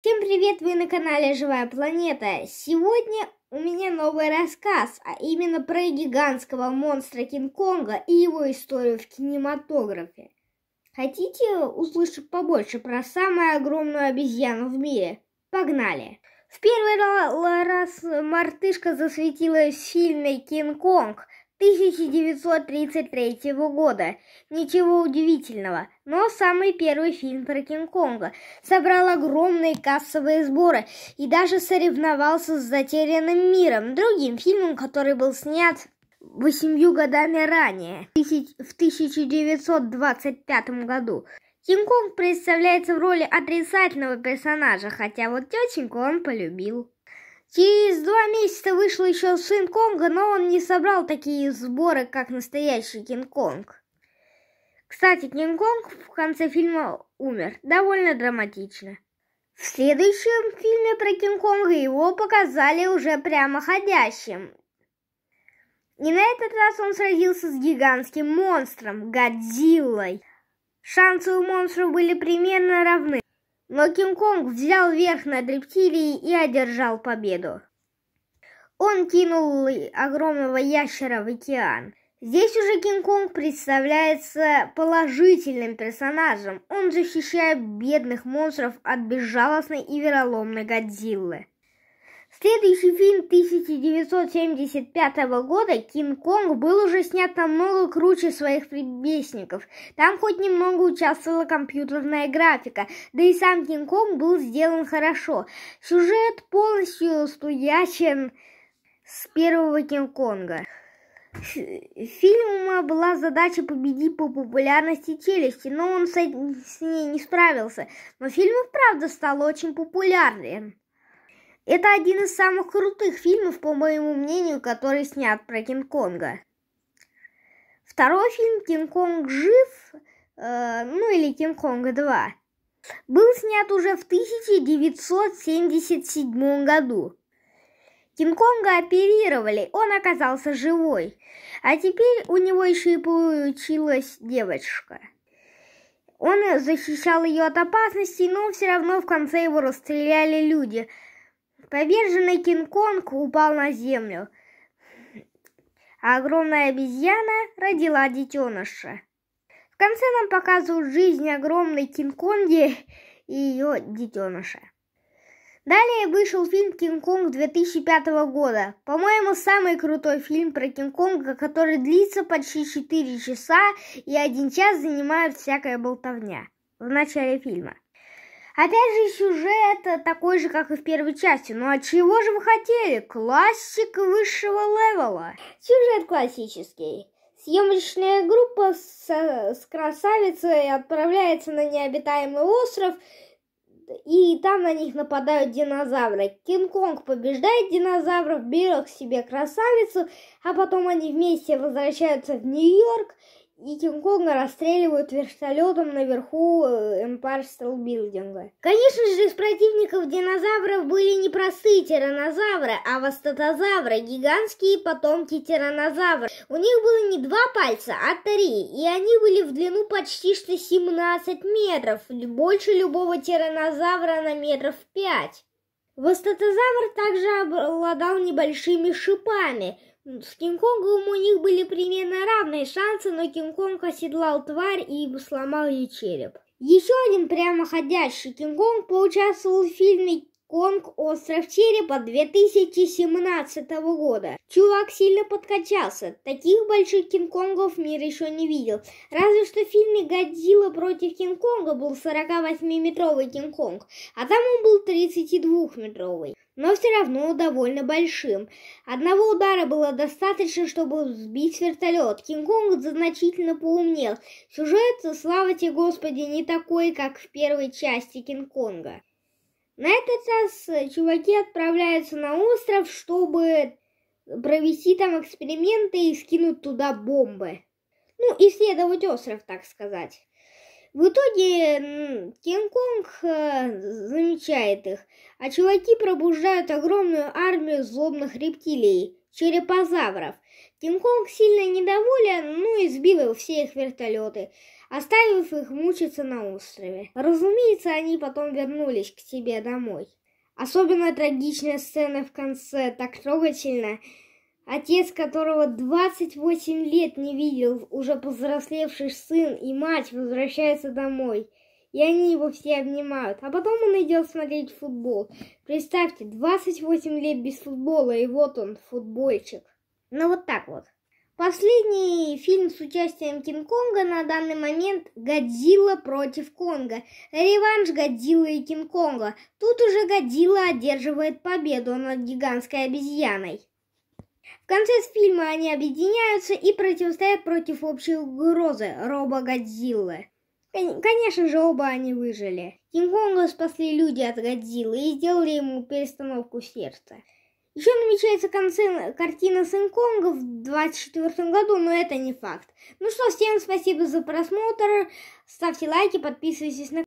Всем привет, вы на канале Живая Планета. Сегодня у меня новый рассказ, а именно про гигантского монстра Кинг-Конга и его историю в кинематографе. Хотите услышать побольше про самую огромную обезьяну в мире? Погнали! В первый раз мартышка засветилась в фильме «Кинг-Конг», 1933 года. Ничего удивительного, но самый первый фильм про Кинг-Конга собрал огромные кассовые сборы и даже соревновался с «Затерянным миром», другим фильмом, который был снят восемью годами ранее, в 1925 году. Кинг-Конг представляется в роли отрицательного персонажа, хотя вот тетеньку он полюбил. Через два месяца вышел еще Сын Конга, но он не собрал такие сборы, как настоящий Кинг-Конг. Кстати, Кинг-Конг в конце фильма умер. Довольно драматично. В следующем фильме про Кинг-Конга его показали уже прямо ходящим. И на этот раз он сразился с гигантским монстром – Годзиллой. Шансы у монстра были примерно равны но Кинг-Конг взял верх над рептилией и одержал победу. Он кинул огромного ящера в океан. Здесь уже Кинг-Конг представляется положительным персонажем. Он защищает бедных монстров от безжалостной и вероломной Годзиллы. Следующий фильм 1975 года «Кинг-Конг» был уже снят намного круче своих предвестников. Там хоть немного участвовала компьютерная графика, да и сам «Кинг-Конг» был сделан хорошо. Сюжет полностью стоячен с первого «Кинг-Конга». Фильма была задача победить по популярности челюсти, но он с, ней не справился. Но фильм и правда стал очень популярным. Это один из самых крутых фильмов, по моему мнению, который снят про Кинг-Конга. Второй фильм «Кинг-Конг жив», э, ну или «Кинг-Конг 2», был снят уже в 1977 году. Кинг-Конга оперировали, он оказался живой. А теперь у него еще и получилась девочка. Он защищал ее от опасности, но все равно в конце его расстреляли люди – Поверженный Кинг-Конг упал на землю. А огромная обезьяна родила детеныша. В конце нам показывают жизнь огромной Кинг-Конги и ее детеныша. Далее вышел фильм «Кинг-Конг» 2005 года. По-моему, самый крутой фильм про Кинг-Конга, который длится почти 4 часа и один час занимает всякая болтовня в начале фильма. Опять же, сюжет такой же, как и в первой части. Ну а чего же вы хотели? Классик высшего левела. Сюжет классический. Съемочная группа с, с красавицей отправляется на необитаемый остров, и там на них нападают динозавры. Кинг-Конг побеждает динозавров, берет к себе красавицу, а потом они вместе возвращаются в Нью-Йорк и кинг расстреливают вертолетом наверху э, Empire State Building. Конечно же, из противников динозавров были не простые тиранозавры, а вастатозавры, гигантские потомки тиранозавров. У них было не два пальца, а три, и они были в длину почти что 17 метров, больше любого тиранозавра на метров пять. Вастатозавр также обладал небольшими шипами – с Кинг-Конгом у них были примерно равные шансы, но Кинг-Конг оседлал тварь и сломал ей череп. Еще один прямоходящий Кинг-Конг поучаствовал в фильме Конг «Остров черепа» 2017 года. Чувак сильно подкачался. Таких больших Кинг-Конгов мир еще не видел. Разве что в фильме «Годзилла против Кинг-Конга» был 48-метровый Кинг-Конг, а там он был 32-метровый но все равно довольно большим. Одного удара было достаточно, чтобы сбить вертолет. Кинг-Конг значительно поумнел. Сюжет, слава тебе господи, не такой, как в первой части Кинг-Конга. На этот раз чуваки отправляются на остров, чтобы провести там эксперименты и скинуть туда бомбы. Ну, исследовать остров, так сказать. В итоге Кинг-Конг э, замечает их, а чуваки пробуждают огромную армию злобных рептилий, черепозавров. Кинг-Конг сильно недоволен, ну и сбил все их вертолеты, оставив их мучиться на острове. Разумеется, они потом вернулись к себе домой. Особенно трагичная сцена в конце так трогательна, Отец, которого 28 лет не видел, уже повзрослевший сын и мать возвращаются домой. И они его все обнимают. А потом он идет смотреть футбол. Представьте, 28 лет без футбола, и вот он, футбольчик. Ну вот так вот. Последний фильм с участием Кинг-Конга на данный момент «Годзилла против Конга». Реванш Годзиллы и Кинг-Конга. Тут уже Годзилла одерживает победу над гигантской обезьяной конце фильма они объединяются и противостоят против общей угрозы робо-годзиллы. Конечно же, оба они выжили. Кинг-Конга спасли люди от Годзиллы и сделали ему перестановку сердца. Еще намечается концерт, картина Сын Конга в 2024 году, но это не факт. Ну что, всем спасибо за просмотр, ставьте лайки, подписывайтесь на